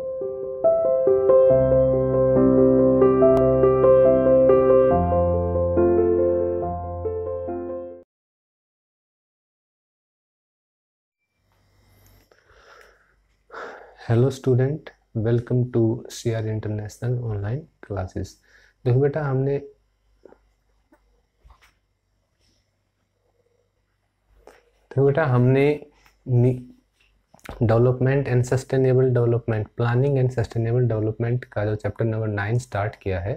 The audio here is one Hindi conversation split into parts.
hello student welcome to C R international online classes देखो बेटा हमने देखो बेटा हमने development and sustainable development planning and sustainable development का जो चैप्टर नंबर नाइन स्टार्ट किया है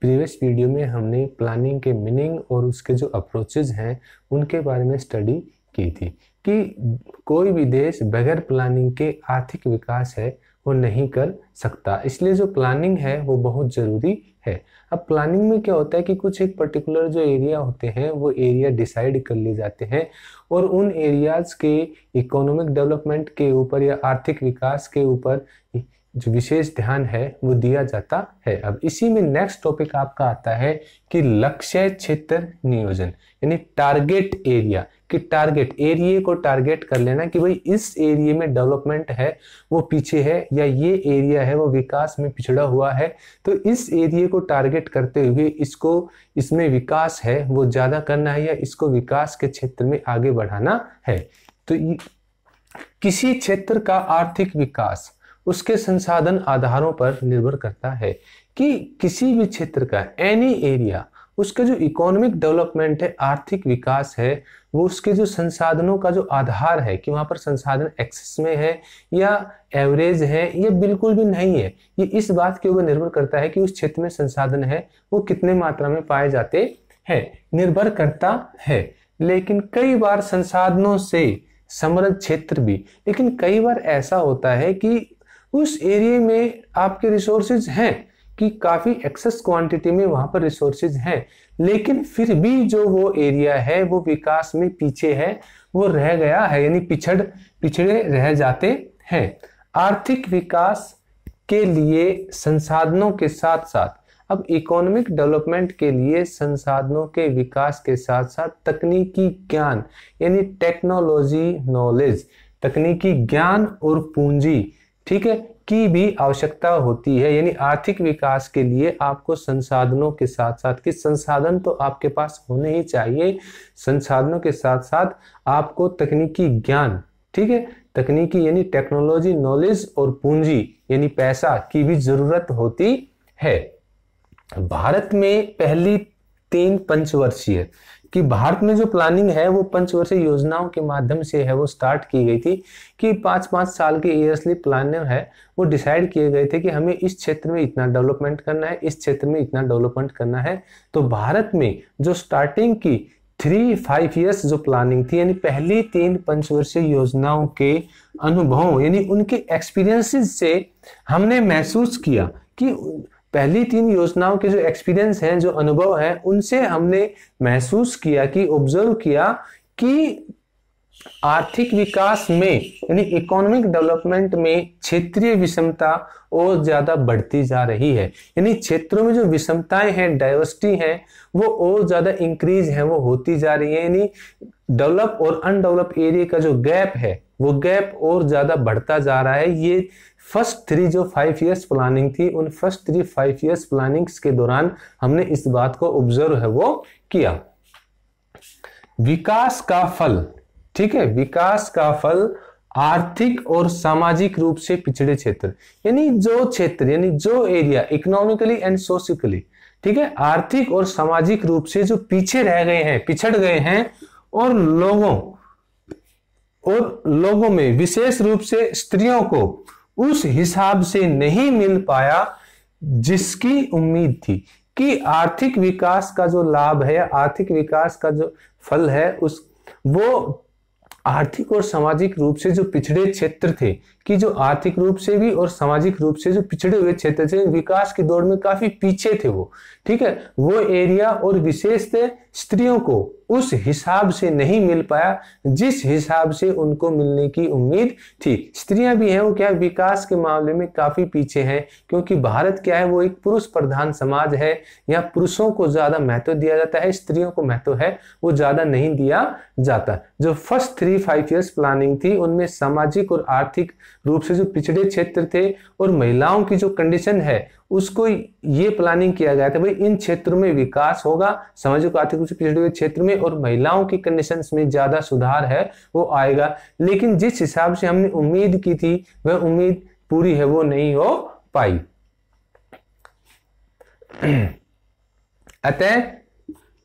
प्रीवियस वीडियो में हमने प्लानिंग के मीनिंग और उसके जो अप्रोचेज हैं उनके बारे में स्टडी की थी कि कोई भी देश बगैर प्लानिंग के आर्थिक विकास है वो नहीं कर सकता इसलिए जो प्लानिंग है वो बहुत ज़रूरी है अब प्लानिंग में क्या होता है कि कुछ एक पर्टिकुलर जो एरिया होते हैं वो एरिया डिसाइड कर लिए जाते हैं और उन एरियाज़ के इकोनॉमिक डेवलपमेंट के ऊपर या आर्थिक विकास के ऊपर जो विशेष ध्यान है वो दिया जाता है अब इसी में नेक्स्ट टॉपिक आपका आता है कि लक्ष्य क्षेत्र नियोजन यानी टारगेट एरिया कि टारगेट एरिए को टारगेट कर लेना कि भाई इस एरिए में डेवलपमेंट है वो पीछे है या ये एरिया है वो विकास में पिछड़ा हुआ है तो इस एरिए को टारगेट करते हुए इसको इसमें विकास है वो ज़्यादा करना है या इसको विकास के क्षेत्र में आगे बढ़ाना है तो किसी क्षेत्र का आर्थिक विकास उसके संसाधन आधारों पर निर्भर करता है कि किसी भी क्षेत्र का एनी एरिया उसका जो इकोनॉमिक डेवलपमेंट है आर्थिक विकास है वो उसके जो संसाधनों का जो आधार है कि वहाँ पर संसाधन एक्सेस में है या एवरेज है या बिल्कुल भी नहीं है ये इस बात के ऊपर निर्भर करता है कि उस क्षेत्र में संसाधन है वो कितने मात्रा में पाए जाते हैं निर्भर करता है लेकिन कई बार संसाधनों से समृद्ध क्षेत्र भी लेकिन कई बार ऐसा होता है कि उस एरिए में आपके रिसोर्सेज हैं कि काफ़ी एक्सेस क्वांटिटी में वहाँ पर रिसोर्सेज हैं लेकिन फिर भी जो वो एरिया है वो विकास में पीछे है वो रह गया है यानी पिछड़ पिछड़े रह जाते हैं आर्थिक विकास के लिए संसाधनों के साथ साथ अब इकोनॉमिक डेवलपमेंट के लिए संसाधनों के विकास के साथ साथ तकनीकी ज्ञान यानी टेक्नोलॉजी नॉलेज तकनीकी ज्ञान और पूंजी ठीक है की भी आवश्यकता होती है यानी आर्थिक विकास के लिए आपको संसाधनों के साथ साथ कि संसाधन तो आपके पास होने ही चाहिए संसाधनों के साथ साथ आपको तकनीकी ज्ञान ठीक है तकनीकी यानी टेक्नोलॉजी नॉलेज और पूंजी यानी पैसा की भी जरूरत होती है भारत में पहली तीन पंचवर्षीय कि भारत में जो प्लानिंग है वो पंचवर्षीय योजनाओं के माध्यम से है वो स्टार्ट की गई थी कि पाँच पाँच साल के ईयरसली प्लान है वो डिसाइड किए गए थे कि हमें इस क्षेत्र में इतना डेवलपमेंट करना है इस क्षेत्र में इतना डेवलपमेंट करना है तो भारत में जो स्टार्टिंग की थ्री फाइव ईयर्स जो प्लानिंग थी यानी पहली तीन पंचवर्षीय योजनाओं के अनुभवों यानी उनके एक्सपीरियंसेस से हमने महसूस किया कि पहली तीन योजनाओं के जो एक्सपीरियंस हैं जो अनुभव हैं उनसे हमने महसूस किया कि ऑब्जर्व किया कि आर्थिक विकास में यानी इकोनॉमिक डेवलपमेंट में क्षेत्रीय विषमता और ज्यादा बढ़ती जा रही है यानी क्षेत्रों में जो विषमताएं हैं डाइवर्सिटी हैं वो और ज्यादा इंक्रीज है वो होती जा रही है यानी डेवलप और अनडेवलप एरिया का जो गैप है वो गैप और ज्यादा बढ़ता जा रहा है ये फर्स्ट थ्री जो फाइव इयर्स प्लानिंग थी उन first three five years plannings के दौरान हमने इस बात को ऑब्जर्व है वो किया विकास का फल ठीक है विकास का फल आर्थिक और सामाजिक रूप से पिछड़े क्षेत्र यानी जो क्षेत्र यानी जो एरिया इकोनॉमिकली एंड सोशिकली ठीक है आर्थिक और सामाजिक रूप से जो पीछे रह गए हैं पिछड़ गए हैं और लोगों और लोगों में विशेष रूप से स्त्रियों को उस हिसाब से नहीं मिल पाया जिसकी उम्मीद थी कि आर्थिक विकास का जो लाभ है आर्थिक विकास का जो फल है उस वो आर्थिक और सामाजिक रूप से जो पिछड़े क्षेत्र थे कि जो आर्थिक रूप से भी और सामाजिक रूप से जो पिछड़े हुए क्षेत्र थे विकास की दौड़ में काफी पीछे थे वो ठीक है वो एरिया और विशेषतः स्त्रियों को उस हिसाब से नहीं मिल पाया जिस हिसाब से उनको मिलने की उम्मीद थी स्त्रियां भी हैं वो क्या विकास के मामले में काफी पीछे हैं क्योंकि भारत क्या है वो एक पुरुष प्रधान समाज है यहाँ पुरुषों को ज्यादा महत्व दिया जाता है स्त्रियों को महत्व है वो ज्यादा नहीं दिया जाता जो first three five years planning थी उनमें सामाजिक और आर्थिक रूप से जो पिछड़े क्षेत्र थे और महिलाओं की जो कंडीशन है उसको ये प्लानिंग किया गया था भाई इन क्षेत्रों में विकास होगा सामाजिक आर्थिक रूप से पिछड़े हुए क्षेत्र में और महिलाओं की कंडीशन में ज्यादा सुधार है वो आएगा लेकिन जिस हिसाब से हमने उम्मीद की थी वह उम्मीद पूरी है वो नहीं हो पाई अतः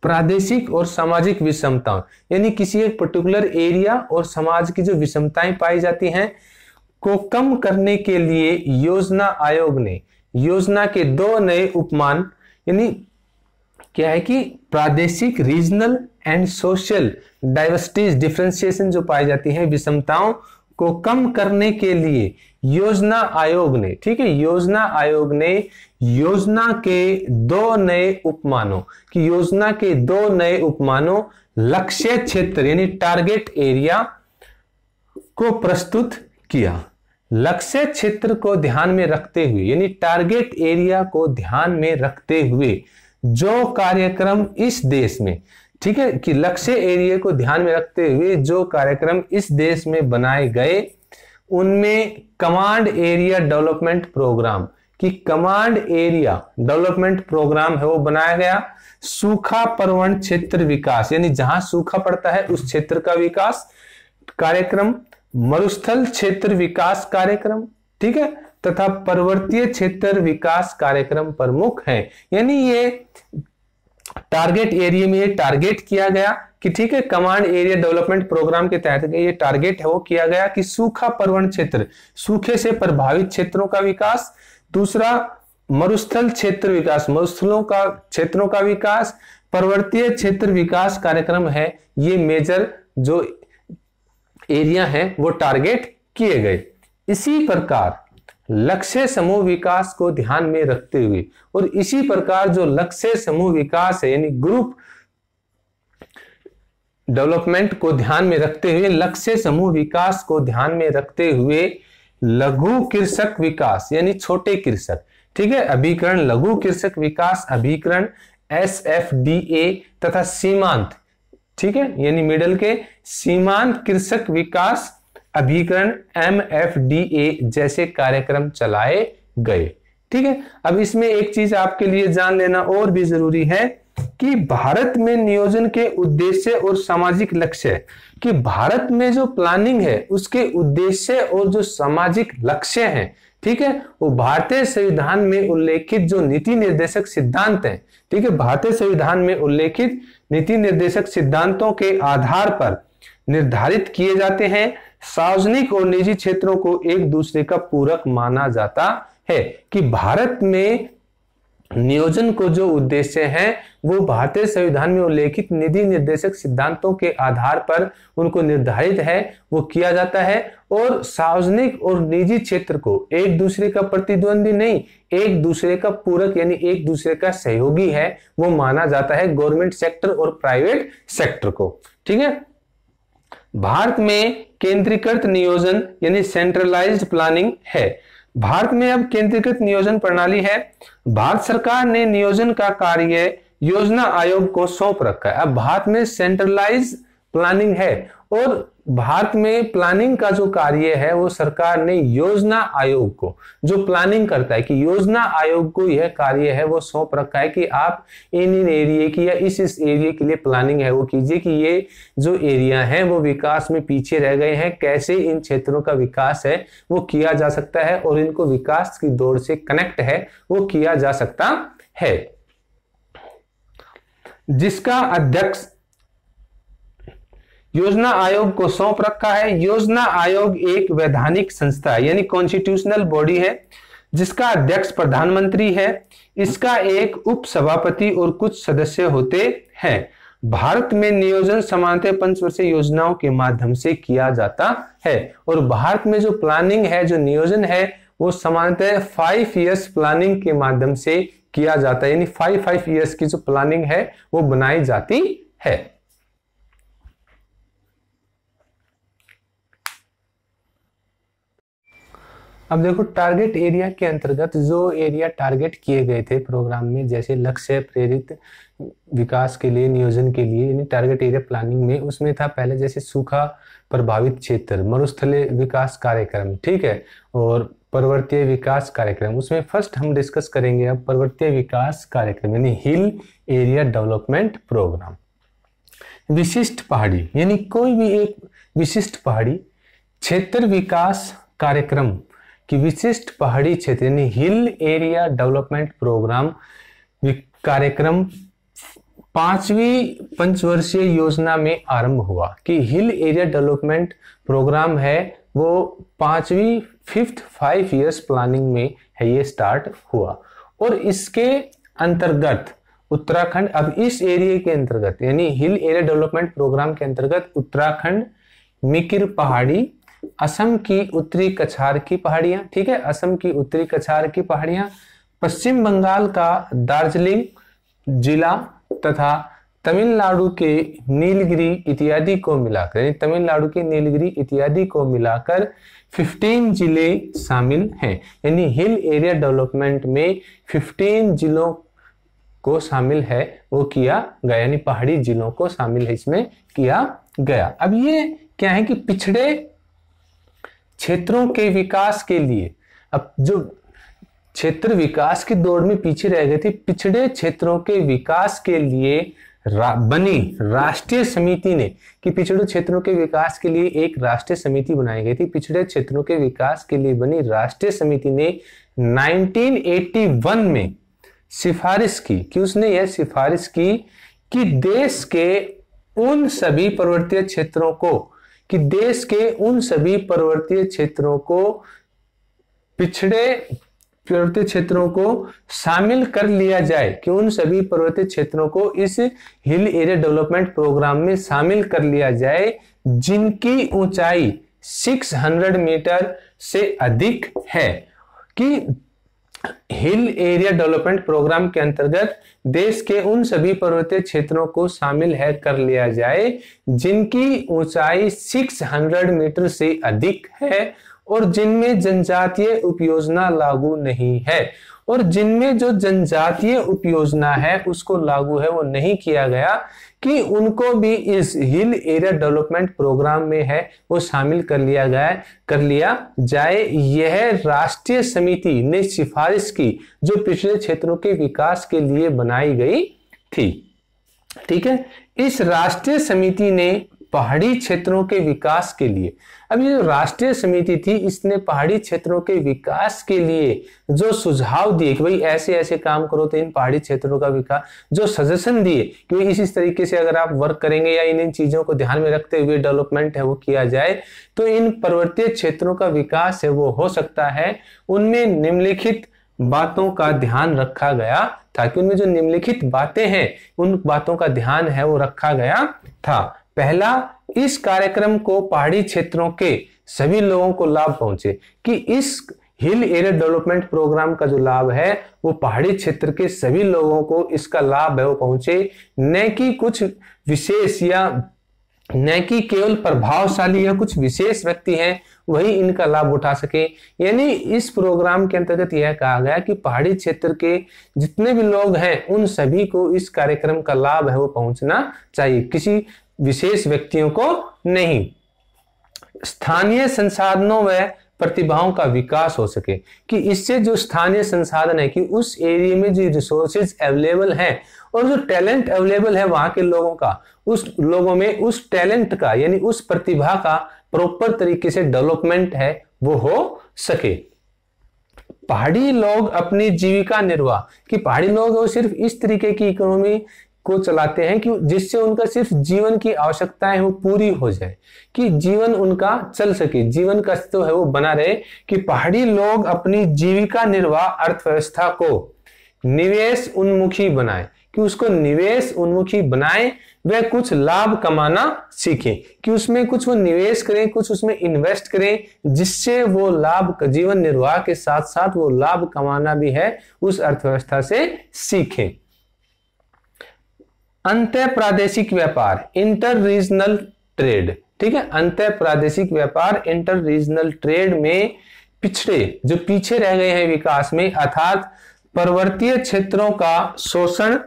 प्रादेशिक और सामाजिक विषमताओं यानी किसी एक पर्टिकुलर एरिया और समाज की जो विषमताएं पाई जाती हैं को कम करने के लिए योजना आयोग ने योजना के दो नए उपमान यानी क्या है कि प्रादेशिक regional and social diversities differentiation जो पाई जाती है विषमताओं को कम करने के लिए योजना आयोग ने ठीक है योजना आयोग ने योजना के दो नए उपमानों की योजना के दो नए उपमानों लक्ष्य क्षेत्र यानी टारगेट एरिया को प्रस्तुत किया लक्ष्य क्षेत्र को ध्यान में रखते हुए यानी टारगेट एरिया को ध्यान में रखते हुए जो कार्यक्रम इस देश में ठीक है कि लक्ष्य एरिया को ध्यान में रखते हुए जो कार्यक्रम इस देश में बनाए गए उनमें कमांड एरिया डेवलपमेंट प्रोग्राम कि कमांड एरिया डेवलपमेंट प्रोग्राम है वो बनाया गया सूखा प्रवण क्षेत्र विकास यानी जहां सूखा पड़ता है उस क्षेत्र का विकास कार्यक्रम मरुस्थल क्षेत्र विकास कार्यक्रम ठीक है तथा पर्वतीय क्षेत्र विकास कार्यक्रम प्रमुख है यानी ये टारगेट एरिया में ये टारगेट किया गया कि ठीक है कमांड एरिया डेवलपमेंट प्रोग्राम के तहत ये टारगेट है वो किया गया कि सूखा पर्वन क्षेत्र सूखे से प्रभावित क्षेत्रों का विकास दूसरा मरुस्थल क्षेत्र विकास मरुस्थलों का क्षेत्रों का विकास पर्वतीय क्षेत्र विकास कार्यक्रम है ये मेजर जो एरिया हैं वो टारगेट किए गए इसी प्रकार लक्ष्य समूह विकास को ध्यान में रखते हुए और इसी प्रकार जो लक्ष्य समूह विकास है यानी ग्रुप डेवलपमेंट को ध्यान में रखते हुए लक्ष्य समूह विकास को ध्यान में रखते हुए लघु कृषक विकास यानी छोटे कृषक ठीक है अभिकरण लघु कृषक विकास अभिकरण एस एफ डी ए तथा सीमांत ठीक है यानी मिडल के सीमांत कृषक विकास अभिकरण एम एफ डी ए जैसे कार्यक्रम चलाए गए ठीक है अब इसमें एक चीज आपके लिए जान लेना और भी जरूरी है कि भारत में नियोजन के उद्देश्य और सामाजिक लक्ष्य कि भारत में जो प्लानिंग है उसके उद्देश्य और जो सामाजिक लक्ष्य हैं ठीक है वो भारतीय संविधान में उल्लेखित जो नीति निर्देशक सिद्धांत हैं ठीक है भारतीय संविधान में उल्लेखित नीति निर्देशक सिद्धांतों के आधार पर निर्धारित किए जाते हैं सार्वजनिक और निजी क्षेत्रों को एक दूसरे का पूरक माना जाता है कि भारत में नियोजन को जो उद्देश्य है वो भारतीय संविधान में उल्लेखित निधि निर्देशक सिद्धांतों के आधार पर उनको निर्धारित है वो किया जाता है और सार्वजनिक और निजी क्षेत्र को एक दूसरे का प्रतिद्वंदी नहीं एक दूसरे का पूरक यानी एक दूसरे का सहयोगी है वो माना जाता है गवर्नमेंट सेक्टर और प्राइवेट सेक्टर को ठीक है भारत में केंद्रीकृत नियोजन यानी सेंट्रलाइज्ड प्लानिंग है भारत में अब केंद्रीकृत नियोजन प्रणाली है भारत सरकार ने नियोजन का कार्य योजना आयोग को सौंप रखा है अब भारत में सेंट्रलाइज प्लानिंग है और भारत में प्लानिंग का जो कार्य है वो सरकार ने योजना आयोग को जो प्लानिंग करता है कि योजना आयोग को यह कार्य है वो सौंप रखा है कि आप इन इन एरिए की या इस इस एरिए के लिए प्लानिंग है वो कीजिए कि ये जो एरिया है वो विकास में पीछे रह गए हैं कैसे इन क्षेत्रों का विकास है वो किया जा सकता है और इनको विकास की दौड़ से कनेक्ट है वो किया जा सकता है जिसका अध्यक्ष योजना आयोग को सौंप रखा है योजना आयोग एक वैधानिक संस्था है यानी कॉन्स्टिट्यूशनल बॉडी है जिसका अध्यक्ष प्रधानमंत्री है इसका एक उप सभापति और कुछ सदस्य होते हैं भारत में नियोजन समानतः पंचवर्षीय योजनाओं के माध्यम से किया जाता है और भारत में जो प्लानिंग है जो नियोजन है वो समानतः फाइव ईयर्स प्लानिंग के माध्यम से किया जाता है यानी फाइव फाइव ईयर्स की जो प्लानिंग है वो बनाई जाती है अब देखो टारगेट एरिया के अंतर्गत जो एरिया टारगेट किए गए थे प्रोग्राम में जैसे लक्ष्य प्रेरित विकास के लिए नियोजन के लिए यानी टारगेट एरिया प्लानिंग में उसमें था पहले जैसे सूखा प्रभावित क्षेत्र मरुस्थलीय विकास कार्यक्रम ठीक है और पर्वतीय विकास कार्यक्रम उसमें फर्स्ट हम डिस्कस करेंगे अब पर्वतीय विकास कार्यक्रम यानी हिल एरिया डेवलपमेंट प्रोग्राम विशिष्ट पहाड़ी यानी कोई भी एक विशिष्ट पहाड़ी क्षेत्र विकास कार्यक्रम कि विशिष्ट पहाड़ी क्षेत्र यानी हिल एरिया डेवलपमेंट प्रोग्राम कार्यक्रम पांचवी पंचवर्षीय योजना में आरंभ हुआ कि हिल एरिया डेवलपमेंट प्रोग्राम है वो पांचवी फिफ्थ फाइव इयर्स प्लानिंग में है ये स्टार्ट हुआ और इसके अंतर्गत उत्तराखंड अब इस एरिया के अंतर्गत यानी हिल एरिया डेवलपमेंट प्रोग्राम के अंतर्गत उत्तराखंड मिकिर पहाड़ी असम की उत्तरी कछार की पहाड़ियां ठीक है असम की उत्तरी कछार की पहाड़ियां पश्चिम बंगाल का दार्जिलिंग जिला तथा तमिलनाडु के नीलगिरी इत्यादि को मिलाकर यानी तमिलनाडु के नीलगिरी इत्यादि को मिलाकर 15 जिले शामिल हैं यानी हिल एरिया डेवलपमेंट में 15 जिलों को शामिल है वो किया गया यानी पहाड़ी जिलों को शामिल है इसमें किया गया अब ये क्या है कि पिछड़े क्षेत्रों के विकास के लिए अब जो क्षेत्र विकास की दौड़ में पीछे रह गए थे पिछड़े क्षेत्रों के विकास के लिए रा, बनी राष्ट्रीय समिति ने कि पिछड़े क्षेत्रों के विकास के लिए एक राष्ट्रीय समिति बनाई गई थी पिछड़े क्षेत्रों के विकास के लिए बनी राष्ट्रीय समिति ने 1981 में सिफारिश की कि उसने यह सिफारिश की कि देश के उन सभी पर्वतीय क्षेत्रों को कि देश के उन सभी पर्वतीय क्षेत्रों को पिछड़े पर्वतीय क्षेत्रों को शामिल कर लिया जाए कि उन सभी पर्वतीय क्षेत्रों को इस हिल एरिया डेवलपमेंट प्रोग्राम में शामिल कर लिया जाए जिनकी ऊंचाई 600 मीटर से अधिक है कि हिल एरिया डेवलपमेंट प्रोग्राम के अंतर्गत देश के उन सभी पर्वतीय क्षेत्रों को शामिल है कर लिया जाए जिनकी ऊंचाई 600 मीटर से अधिक है और जिनमें जनजातीय उपयोजना लागू नहीं है और जिनमें जो जनजातीय उपयोजना है उसको लागू है वो नहीं किया गया कि उनको भी इस हिल एरिया डेवलपमेंट प्रोग्राम में है वो शामिल कर लिया गया कर लिया जाए यह राष्ट्रीय समिति ने सिफारिश की जो पिछले क्षेत्रों के विकास के लिए बनाई गई थी ठीक है इस राष्ट्रीय समिति ने पहाड़ी क्षेत्रों के विकास के लिए अब ये जो राष्ट्रीय समिति थी इसने पहाड़ी क्षेत्रों के विकास के लिए जो सुझाव दिए कि भाई ऐसे ऐसे काम करो तो इन पहाड़ी क्षेत्रों का विकास जो सजेशन दिए कि इस इस तरीके से अगर आप वर्क करेंगे या इन इन चीजों को ध्यान में रखते हुए डेवलपमेंट है वो किया जाए तो इन पर्वतीय क्षेत्रों का विकास है वो हो सकता है उनमें निम्नलिखित बातों का ध्यान रखा गया था कि उनमें जो निम्नलिखित बातें हैं उन बातों का ध्यान है वो रखा गया था पहला इस कार्यक्रम को पहाड़ी क्षेत्रों के सभी लोगों को लाभ पहुंचे कि इस हिल एरिया डेवलपमेंट प्रोग्राम का जो लाभ है वो पहाड़ी क्षेत्र के सभी लोगों को इसका लाभ है वो पहुंचे न कि कुछ विशेष या न कि केवल प्रभावशाली या कुछ विशेष व्यक्ति हैं वही इनका लाभ उठा सके यानी इस प्रोग्राम के अंतर्गत यह कहा गया कि पहाड़ी क्षेत्र के जितने भी लोग हैं उन सभी को इस कार्यक्रम का लाभ है वो पहुंचना चाहिए किसी विशेष व्यक्तियों को नहीं स्थानीय संसाधनों व प्रतिभाओं का विकास हो सके कि इससे जो स्थानीय संसाधन है कि उस एरिया में जो रिसोर्सेज अवेलेबल हैं और जो टैलेंट अवेलेबल है वहां के लोगों का उस लोगों में उस टैलेंट का यानी उस प्रतिभा का प्रॉपर तरीके से डेवलपमेंट है वो हो सके पहाड़ी लोग अपनी जीविका निर्वाह कि पहाड़ी लोग सिर्फ इस तरीके की इकोनॉमी को चलाते हैं कि जिससे उनका सिर्फ जीवन की आवश्यकताएं वो पूरी हो जाए कि जीवन उनका चल सके जीवन का अस्तित्व है वो बना रहे कि पहाड़ी लोग अपनी जीविका निर्वाह अर्थव्यवस्था को निवेश उन्मुखी बनाए कि उसको निवेश उन्मुखी बनाए वह कुछ लाभ कमाना सीखे कि उसमें कुछ वो निवेश करें कुछ उसमें इन्वेस्ट करें जिससे वो लाभ जीवन निर्वाह के साथ साथ वो लाभ कमाना भी है उस अर्थव्यवस्था से सीखें अंत प्रादेशिक व्यापार इंटर रीजनल ट्रेड ठीक है अंत प्रादेशिक व्यापार इंटर रीजनल ट्रेड में पिछड़े जो पीछे रह गए हैं विकास में अर्थात पर्वतीय क्षेत्रों का शोषण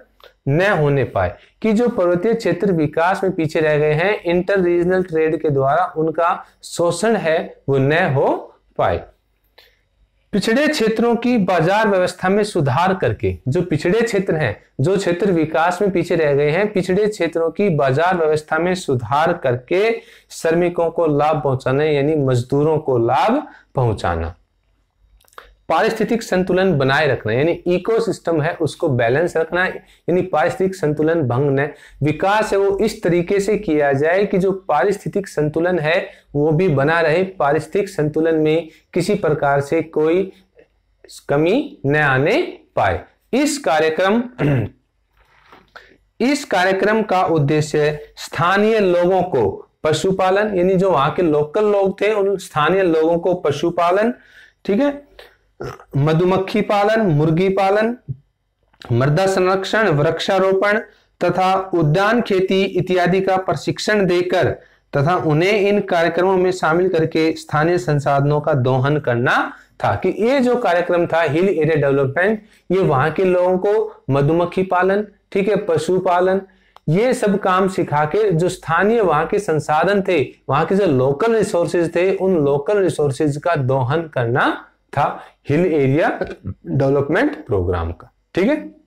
न होने पाए कि जो पर्वतीय क्षेत्र विकास में पीछे रह गए हैं इंटर रीजनल ट्रेड के द्वारा उनका शोषण है वो न हो पाए पिछड़े क्षेत्रों की बाजार व्यवस्था में सुधार करके जो पिछड़े क्षेत्र हैं जो क्षेत्र विकास में पीछे रह गए हैं पिछड़े क्षेत्रों की बाजार व्यवस्था में सुधार करके श्रमिकों को लाभ पहुंचाना यानी मजदूरों को लाभ पहुंचाना पारिस्थितिक संतुलन बनाए रखना यानी इकोसिस्टम है उसको बैलेंस रखना यानी पारिस्थितिक संतुलन भंग न विकास है वो इस तरीके से किया जाए कि जो पारिस्थितिक संतुलन है वो भी बना रहे पारिस्थितिक संतुलन में किसी प्रकार से कोई कमी न आने पाए इस कार्यक्रम इस कार्यक्रम का उद्देश्य स्थानीय लोगों को पशुपालन यानी जो वहां के लोकल लोग थे उन स्थानीय लोगों को पशुपालन ठीक है मधुमक्खी पालन मुर्गी पालन मृदा संरक्षण वृक्षारोपण तथा उद्यान खेती इत्यादि का प्रशिक्षण देकर तथा उन्हें इन कार्यक्रमों में शामिल करके स्थानीय संसाधनों का दोहन करना था कि ये जो कार्यक्रम था हिल एरिया डेवलपमेंट ये वहां के लोगों को मधुमक्खी पालन ठीक है पशुपालन ये सब काम सिखा के जो स्थानीय वहां के संसाधन थे वहां के जो लोकल रिसोर्सेज थे उन लोकल रिसोर्सेज का दोहन करना था हिल एरिया डेवलपमेंट प्रोग्राम का ठीक है